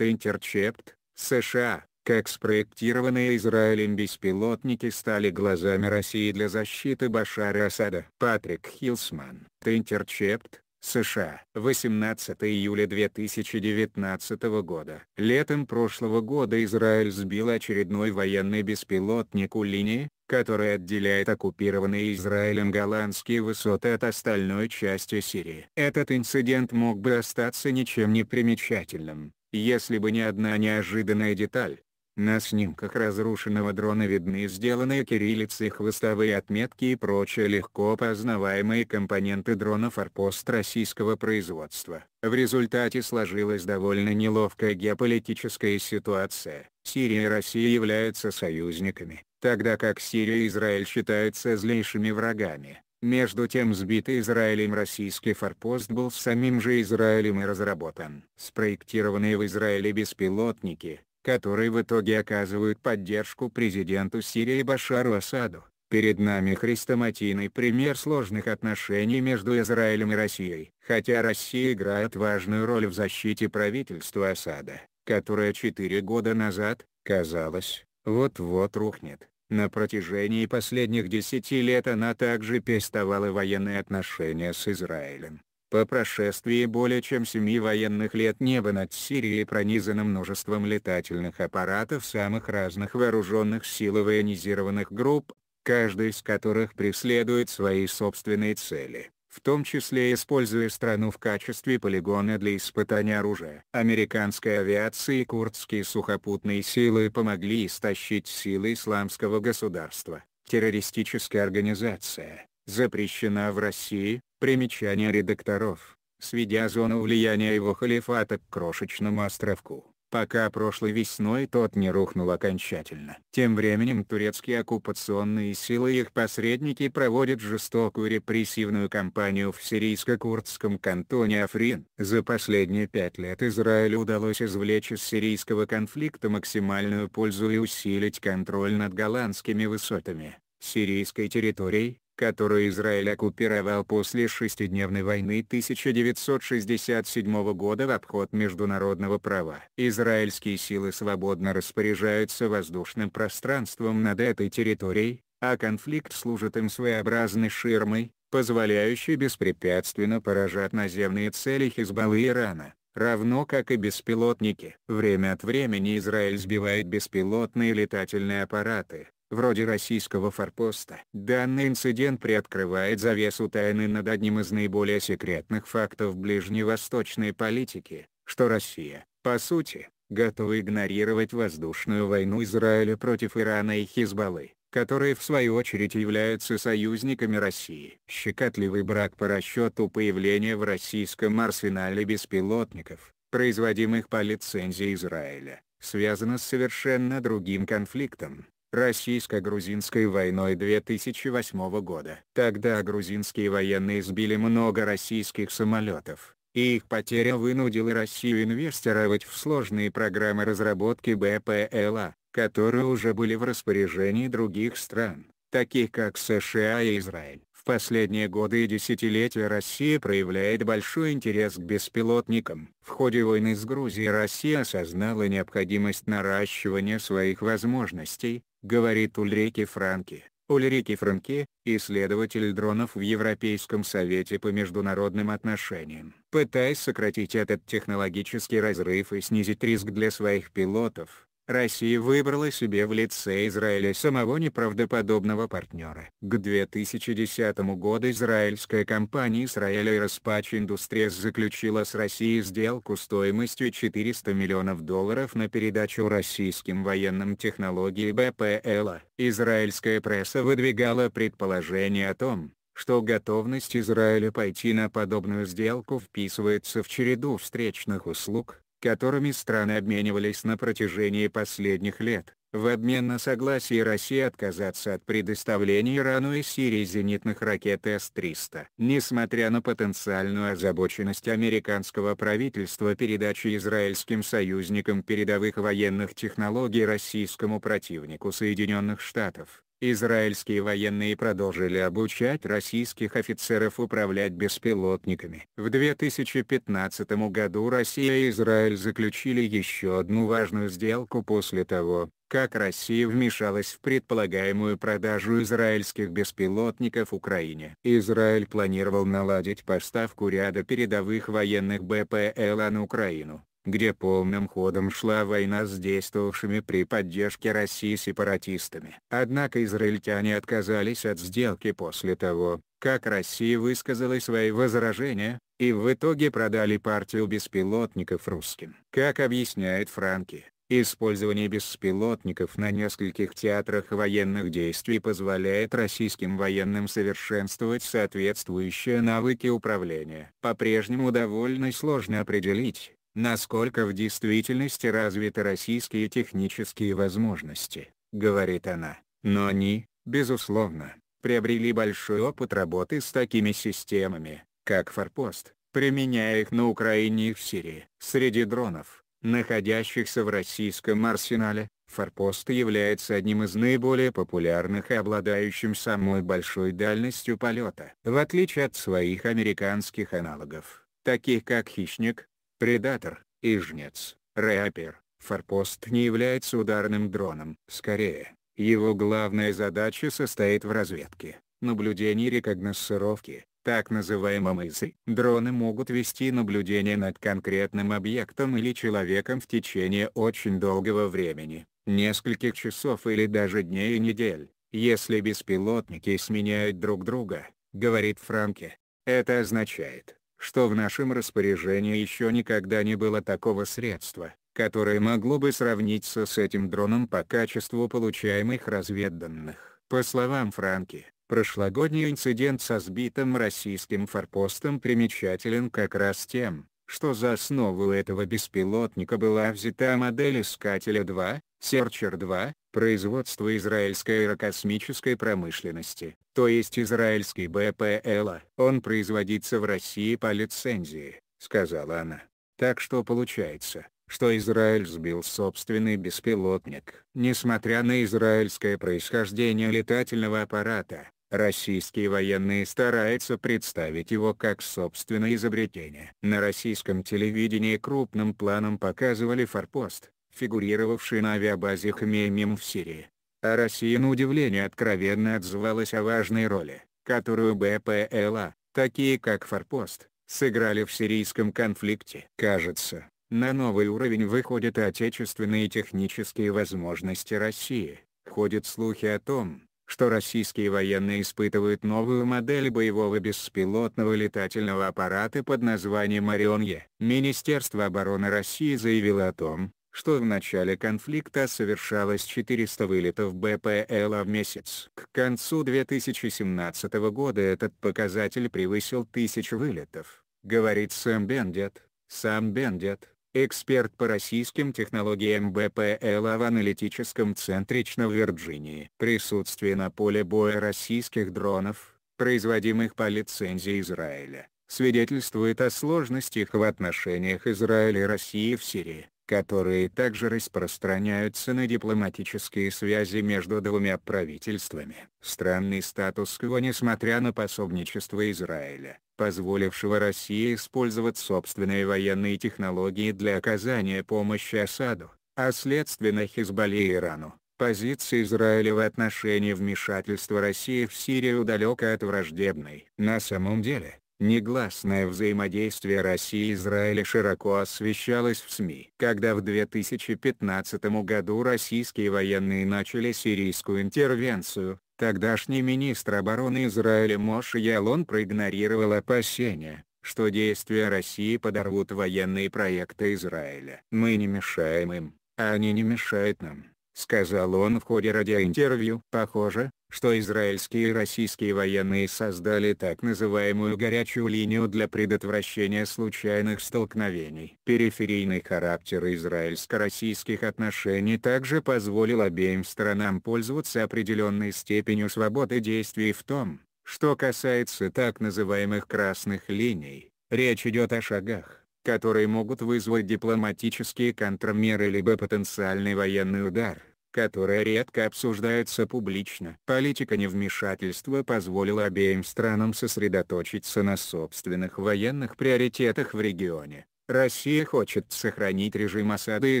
Интерчепт, США, как спроектированные Израилем беспилотники стали глазами России для защиты Башара Асада. Патрик Хилсман, Интерчепт, США. 18 июля 2019 года. Летом прошлого года Израиль сбил очередной военный беспилотник у линии, который отделяет оккупированные Израилем голландские высоты от остальной части Сирии. Этот инцидент мог бы остаться ничем не примечательным, если бы не одна неожиданная деталь. На снимках разрушенного дрона видны сделанные кириллицей хвостовые отметки и прочие легко познаваемые компоненты дрона «Форпост» российского производства. В результате сложилась довольно неловкая геополитическая ситуация. Сирия и Россия являются союзниками, тогда как Сирия и Израиль считаются злейшими врагами. Между тем сбитый Израилем российский форпост был самим же Израилем и разработан. Спроектированные в Израиле беспилотники, которые в итоге оказывают поддержку президенту Сирии Башару Асаду. Перед нами хрестоматийный пример сложных отношений между Израилем и Россией. Хотя Россия играет важную роль в защите правительства Асада, которое четыре года назад, казалось, вот-вот рухнет. На протяжении последних десяти лет она также переставала военные отношения с Израилем. По прошествии более чем семи военных лет небо над Сирией пронизано множеством летательных аппаратов самых разных вооруженных сил и военизированных групп, каждый из которых преследует свои собственные цели в том числе используя страну в качестве полигона для испытания оружия. Американская авиация и курдские сухопутные силы помогли истощить силы исламского государства. Террористическая организация, запрещена в России, примечание редакторов, сведя зону влияния его халифата к крошечному островку пока прошлой весной тот не рухнул окончательно. Тем временем турецкие оккупационные силы и их посредники проводят жестокую репрессивную кампанию в сирийско-курдском кантоне Африн. За последние пять лет Израилю удалось извлечь из сирийского конфликта максимальную пользу и усилить контроль над голландскими высотами сирийской территорией, которую Израиль оккупировал после шестидневной войны 1967 года в обход международного права. Израильские силы свободно распоряжаются воздушным пространством над этой территорией, а конфликт служит им своеобразной ширмой, позволяющей беспрепятственно поражать наземные цели Хизбаллы Ирана равно как и беспилотники. Время от времени Израиль сбивает беспилотные летательные аппараты, вроде российского форпоста. Данный инцидент приоткрывает завесу тайны над одним из наиболее секретных фактов ближневосточной политики, что Россия, по сути, готова игнорировать воздушную войну Израиля против Ирана и Хизбаллы которые в свою очередь являются союзниками России. Щекотливый брак по расчету появления в российском арсенале беспилотников, производимых по лицензии Израиля, связано с совершенно другим конфликтом, российско-грузинской войной 2008 года. Тогда грузинские военные сбили много российских самолетов, и их потеря вынудила Россию инвестировать в сложные программы разработки БПЛА, которые уже были в распоряжении других стран, таких как США и Израиль В последние годы и десятилетия Россия проявляет большой интерес к беспилотникам. В ходе войны с Грузией Россия осознала необходимость наращивания своих возможностей, говорит Ульрике Франки. Ульрике Франки, исследователь дронов в Европейском совете по международным отношениям. Пытаясь сократить этот технологический разрыв и снизить риск для своих пилотов, Россия выбрала себе в лице Израиля самого неправдоподобного партнера. К 2010 году израильская компания Israel Aerospace Industries заключила с Россией сделку стоимостью 400 миллионов долларов на передачу российским военным технологий БПЛА. Израильская пресса выдвигала предположение о том, что готовность Израиля пойти на подобную сделку вписывается в череду встречных услуг, которыми страны обменивались на протяжении последних лет, в обмен на согласие России отказаться от предоставления Ирану и Сирии зенитных ракет С-300. Несмотря на потенциальную озабоченность американского правительства передачи израильским союзникам передовых военных технологий российскому противнику Соединенных Штатов, Израильские военные продолжили обучать российских офицеров управлять беспилотниками. В 2015 году Россия и Израиль заключили еще одну важную сделку после того, как Россия вмешалась в предполагаемую продажу израильских беспилотников Украине. Израиль планировал наладить поставку ряда передовых военных БПЛА на Украину где полным ходом шла война с действовавшими при поддержке России сепаратистами. Однако израильтяне отказались от сделки после того, как Россия высказала свои возражения, и в итоге продали партию беспилотников русским. Как объясняет Франки, Использование беспилотников на нескольких театрах военных действий позволяет российским военным совершенствовать соответствующие навыки управления. По-прежнему довольно сложно определить, насколько в действительности развиты российские технические возможности, говорит она, но они, безусловно, приобрели большой опыт работы с такими системами, как «Форпост», применяя их на Украине и в Сирии. Среди дронов, находящихся в российском арсенале, «Форпост» является одним из наиболее популярных и обладающим самой большой дальностью полета. В отличие от своих американских аналогов, таких как «Хищник», Предатор и Жнец, Рэпер, Форпост не является ударным дроном. Скорее, его главная задача состоит в разведке, наблюдении и рекогносцировки, так называемом ИСИ. Дроны могут вести наблюдение над конкретным объектом или человеком в течение очень долгого времени, нескольких часов или даже дней и недель, если беспилотники сменяют друг друга, говорит Франки. Это означает, что в нашем распоряжении еще никогда не было такого средства, которое могло бы сравниться с этим дроном по качеству получаемых разведданных. По словам Франки, прошлогодний инцидент со сбитым российским форпостом примечателен как раз тем, что за основу этого беспилотника была взята модель Искателя-2, Серчер-2, Производство израильской аэрокосмической промышленности, то есть израильский БПЛА. Он производится в России по лицензии, сказала она. Так что получается, что Израиль сбил собственный беспилотник. Несмотря на израильское происхождение летательного аппарата, российские военные стараются представить его как собственное изобретение. На российском телевидении крупным планом показывали форпост, фигурировавший на авиабазе Хамеймим в Сирии. А Россия на удивление откровенно отзывалась о важной роли, которую БПЛА, такие как «Форпост», сыграли в сирийском конфликте. Кажется, на новый уровень выходят отечественные технические возможности России. Ходят слухи о том, что российские военные испытывают новую модель боевого беспилотного летательного аппарата под названием «Орион-Е». Министерство обороны России заявило о том, что в начале конфликта совершалось 400 вылетов БПЛА в месяц. К концу 2017 года этот показатель превысил 1000 вылетов, говорит Сэм Бендет. Сам Бендет, эксперт по российским технологиям БПЛА в аналитическом центре ЧНО в Вирджинии. Присутствие на поле боя российских дронов, производимых по лицензии Израиля свидетельствует о сложностях в отношениях Израиля и России в Сирии которые также распространяются на дипломатические связи между двумя правительствами. Странный статус-кво несмотря на пособничество Израиля, позволившего России использовать собственные военные технологии для оказания помощи Асаду, а следственно Хизбалле и Ирану. Позиция Израиля в отношении вмешательства России в Сирию далека от враждебной. На самом деле, Негласное взаимодействие России и Израиля широко освещалось в СМИ. Когда в 2015 году российские военные начали сирийскую интервенцию, тогдашний министр обороны Израиля Моше Ялон проигнорировал опасения, что действия России подорвут военные проекты Израиля. «Мы не мешаем им, а они не мешают нам», — сказал он в ходе радиоинтервью. Похоже, что израильские и российские военные создали так называемую «горячую линию» для предотвращения случайных столкновений. Периферийный характер израильско-российских отношений также позволил обеим сторонам пользоваться определенной степенью свободы действий в том, что касается так называемых «красных линий», речь идет о шагах, которые могут вызвать дипломатические контрмеры либо потенциальный военный удар – которые редко обсуждаются публично. Политика невмешательства позволила обеим странам сосредоточиться на собственных военных приоритетах в регионе. Россия хочет сохранить режим осады и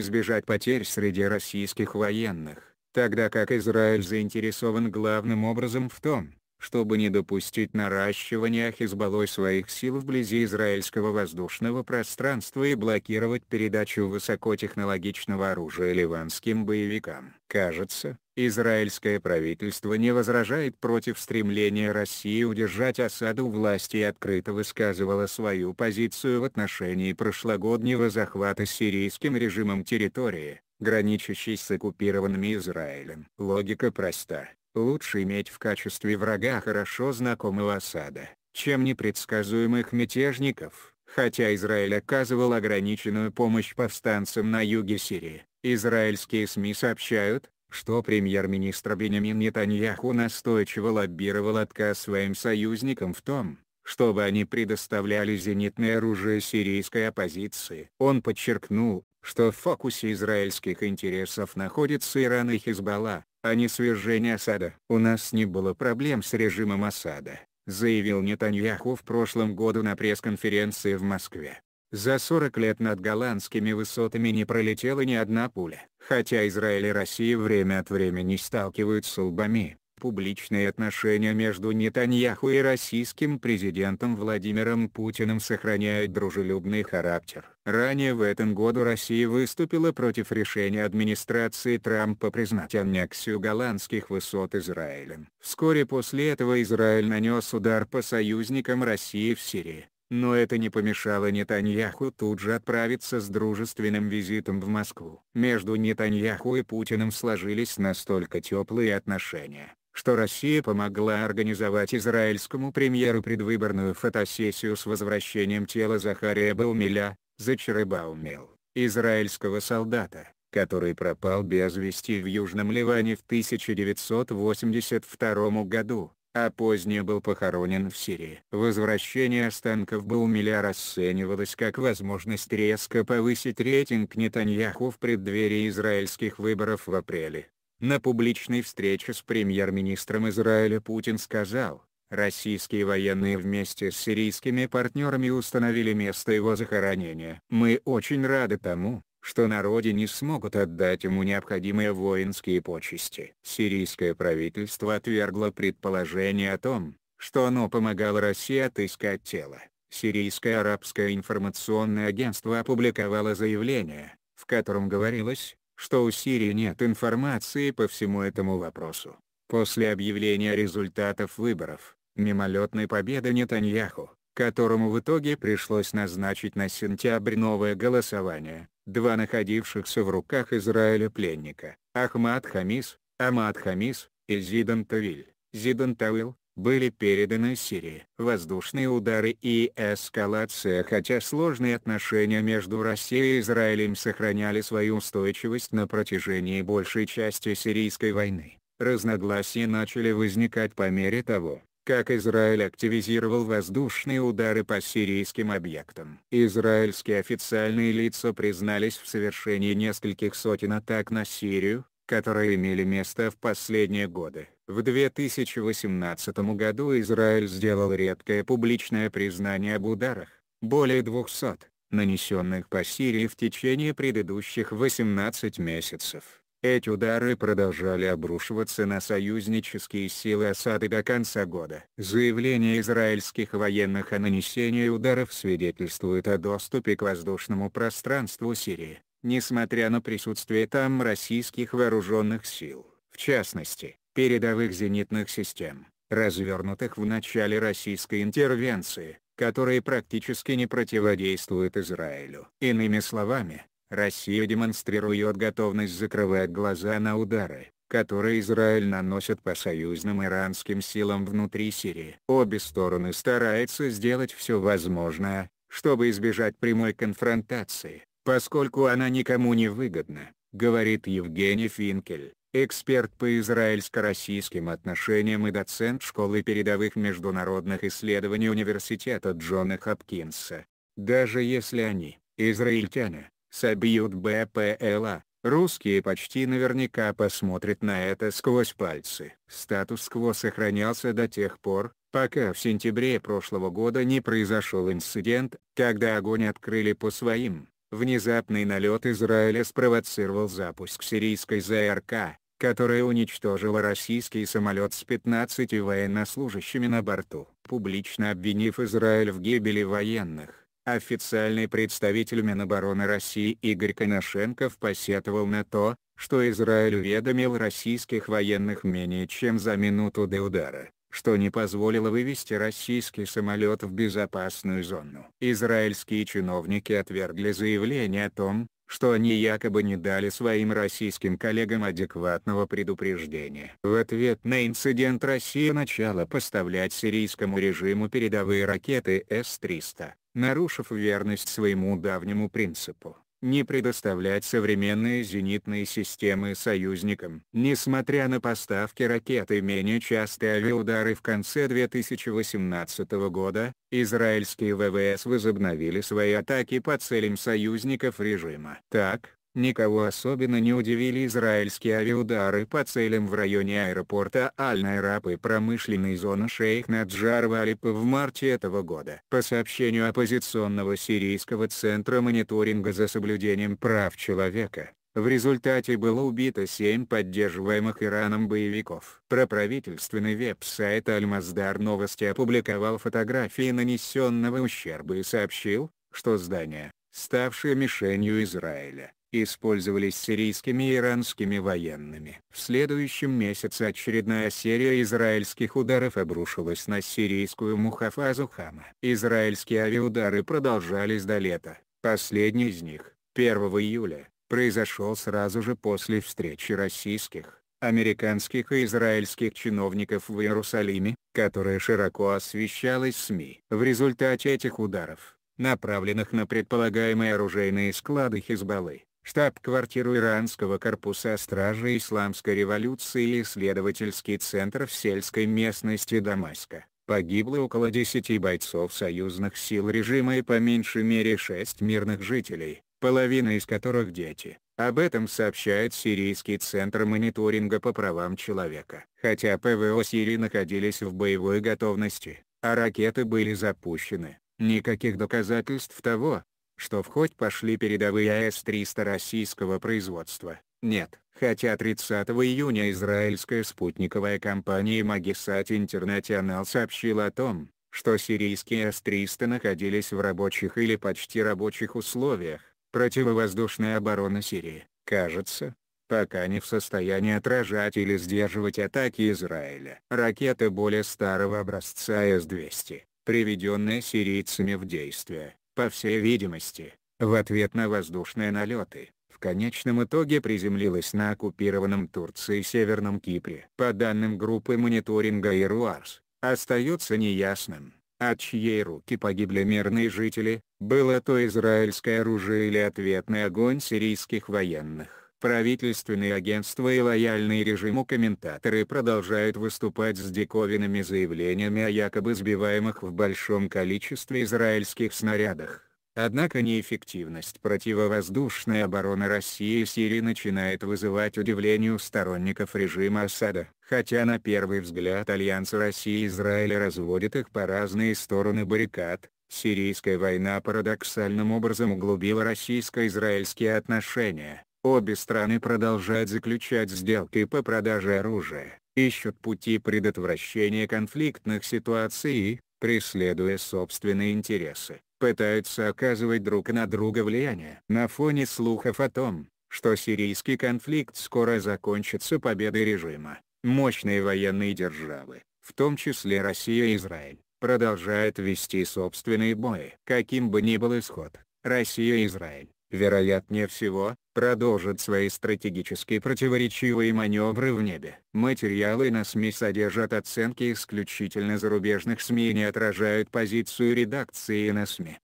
избежать потерь среди российских военных, тогда как Израиль заинтересован главным образом в том, чтобы не допустить наращивания Хизбаллой своих сил вблизи израильского воздушного пространства и блокировать передачу высокотехнологичного оружия ливанским боевикам. Кажется, израильское правительство не возражает против стремления России удержать осаду власти и открыто высказывало свою позицию в отношении прошлогоднего захвата сирийским режимом территории, граничащей с оккупированными Израилем. Логика проста. Лучше иметь в качестве врага хорошо знакомого Асада, чем непредсказуемых мятежников, хотя Израиль оказывал ограниченную помощь повстанцам на юге Сирии. Израильские СМИ сообщают, что премьер-министр Бенямин Нетаньяху настойчиво лоббировал отказ своим союзникам в том, чтобы они предоставляли зенитное оружие сирийской оппозиции. Он подчеркнул, что в фокусе израильских интересов находится Иран и Хизбалла, а не свержение Асада. «У нас не было проблем с режимом Асада», заявил Нетаньяху в прошлом году на пресс-конференции в Москве. За 40 лет над голландскими высотами не пролетела ни одна пуля. Хотя Израиль и Россия время от времени сталкиваются с лбами, Публичные отношения между Нетаньяху и российским президентом Владимиром Путиным сохраняют дружелюбный характер. Ранее в этом году Россия выступила против решения администрации Трампа признать аннексию голландских высот Израилем. Вскоре после этого Израиль нанес удар по союзникам России в Сирии. Но это не помешало Нетаньяху тут же отправиться с дружественным визитом в Москву. Между Нетаньяху и Путиным сложились настолько теплые отношения, что Россия помогла организовать израильскому премьеру предвыборную фотосессию с возвращением тела Захария Баумиля, Зачарыбаумел, израильского солдата, который пропал без вести в Южном Ливане в 1982 году, а позднее был похоронен в Сирии. Возвращение останков Баумиля расценивалось как возможность резко повысить рейтинг Нетаньяху в преддверии израильских выборов в апреле. На публичной встрече с премьер-министром Израиля Путин сказал, российские военные вместе с сирийскими партнерами установили место его захоронения. Мы очень рады тому, что на родине смогут отдать ему необходимые воинские почести. Сирийское правительство отвергло предположение о том, что оно помогало России отыскать тело. Сирийское арабское информационное агентство опубликовало заявление, в котором говорилось, что у Сирии нет информации по всему этому вопросу. После объявления результатов выборов, мимолетной победы Нетаньяху, которому в итоге пришлось назначить на сентябрь новое голосование, два находившихся в руках Израиля пленника, Ахмад Хамис, Амад Хамис, и Зидан Тавиль. Зидан Тавил, были переданы Сирии. Воздушные удары и эскалация Хотя сложные отношения между Россией и Израилем сохраняли свою устойчивость на протяжении большей части сирийской войны, разногласия начали возникать по мере того, как Израиль активизировал воздушные удары по сирийским объектам. Израильские официальные лица признались в совершении нескольких сотен атак на Сирию, которые имели место в последние годы. В 2018 году Израиль сделал редкое публичное признание об ударах, более 200, нанесенных по Сирии в течение предыдущих 18 месяцев. Эти удары продолжали обрушиваться на союзнические силы осады до конца года. Заявление израильских военных о нанесении ударов свидетельствует о доступе к воздушному пространству Сирии, несмотря на присутствие там российских вооруженных сил. В частности, передовых зенитных систем, развернутых в начале российской интервенции, которые практически не противодействуют Израилю. Иными словами, Россия демонстрирует готовность закрывать глаза на удары, которые Израиль наносит по союзным иранским силам внутри Сирии. Обе стороны стараются сделать все возможное, чтобы избежать прямой конфронтации, поскольку она никому не выгодна, говорит Евгений Финкель эксперт по израильско-российским отношениям и доцент школы передовых международных исследований университета Джона Хопкинса. Даже если они, израильтяне, собьют БПЛА, русские почти наверняка посмотрят на это сквозь пальцы. Статус-кво сохранялся до тех пор, пока в сентябре прошлого года не произошел инцидент, когда огонь открыли по своим. Внезапный налет Израиля спровоцировал запуск сирийской ЗРК, которая уничтожила российский самолет с 15 военнослужащими на борту. Публично обвинив Израиль в гибели военных, Официальный представитель Минобороны России Игорь Коношенков посетовал на то, что Израиль уведомил российских военных менее чем за минуту до удара, что не позволило вывести российский самолет в безопасную зону. Израильские чиновники отвергли заявление о том, что они якобы не дали своим российским коллегам адекватного предупреждения. В ответ на инцидент Россия начала поставлять сирийскому режиму передовые ракеты С-300, нарушив верность своему давнему принципу не предоставлять современные зенитные системы союзникам. Несмотря на поставки ракет и менее частые авиаудары в конце 2018 года, израильские ВВС возобновили свои атаки по целям союзников режима. Так, Никого особенно не удивили израильские авиаудары по целям в районе аэропорта аль найрап и промышленной зоны шейх Наджар в в марте этого года. По сообщению оппозиционного сирийского центра мониторинга за соблюдением прав человека, в результате было убито 7 поддерживаемых Ираном боевиков. Проправительственный веб-сайт Аль-Маздар новости опубликовал фотографии нанесенного ущерба и сообщил, что здание, ставшее мишенью Израиля, использовались сирийскими и иранскими военными. В следующем месяце очередная серия израильских ударов обрушилась на сирийскую Мухафазу Хама. Израильские авиаудары продолжались до лета. Последний из них, 1 июля, произошел сразу же после встречи российских, американских и израильских чиновников в Иерусалиме, которая широко освещалась СМИ. В результате этих ударов, направленных на предполагаемые оружейные склады Хизбаллы, штаб-квартиру Иранского корпуса стражи Исламской революции и исследовательский центр в сельской местности Дамаска. Погибло около 10 бойцов союзных сил режима и по меньшей мере 6 мирных жителей, половина из которых дети. Об этом сообщает Сирийский центр мониторинга по правам человека. Хотя ПВО Сирии находились в боевой готовности, а ракеты были запущены, никаких доказательств того, что в ход пошли передовые АС-300 российского производства. Нет, хотя 30 июня израильская спутниковая компания Magisat International сообщила о том, что сирийские С-300 находились в рабочих или почти рабочих условиях, противовоздушная оборона Сирии, кажется, пока не в состоянии отражать или сдерживать атаки Израиля. Ракета более старого образца С-200, приведенная сирийцами в действие, по всей видимости, в ответ на воздушные налеты, в конечном итоге приземлилась на оккупированном Турции Северном Кипре. По данным группы мониторинга ИРУАРС, остается неясным, от чьей руки погибли мирные жители, было то израильское оружие или ответный огонь сирийских военных. Правительственные агентства и лояльные режиму комментаторы продолжают выступать с диковинными заявлениями о якобы сбиваемых в большом количестве израильских снарядах. Однако неэффективность противовоздушной обороны России и Сирии начинает вызывать удивление у сторонников режима осада. Хотя на первый взгляд Альянс России и Израиля разводит их по разные стороны баррикад, сирийская война парадоксальным образом углубила российско-израильские отношения. Обе страны продолжают заключать сделки по продаже оружия, ищут пути предотвращения конфликтных ситуаций и, преследуя собственные интересы, пытаются оказывать друг на друга влияние. На фоне слухов о том, что сирийский конфликт скоро закончится победой режима, мощные военные державы, в том числе Россия и Израиль, продолжают вести собственные бои. Каким бы ни был исход, Россия и Израиль, вероятнее всего, продолжит свои стратегически противоречивые маневры в небе. Материалы на СМИ содержат оценки исключительно зарубежных СМИ и не отражают позицию редакции на СМИ.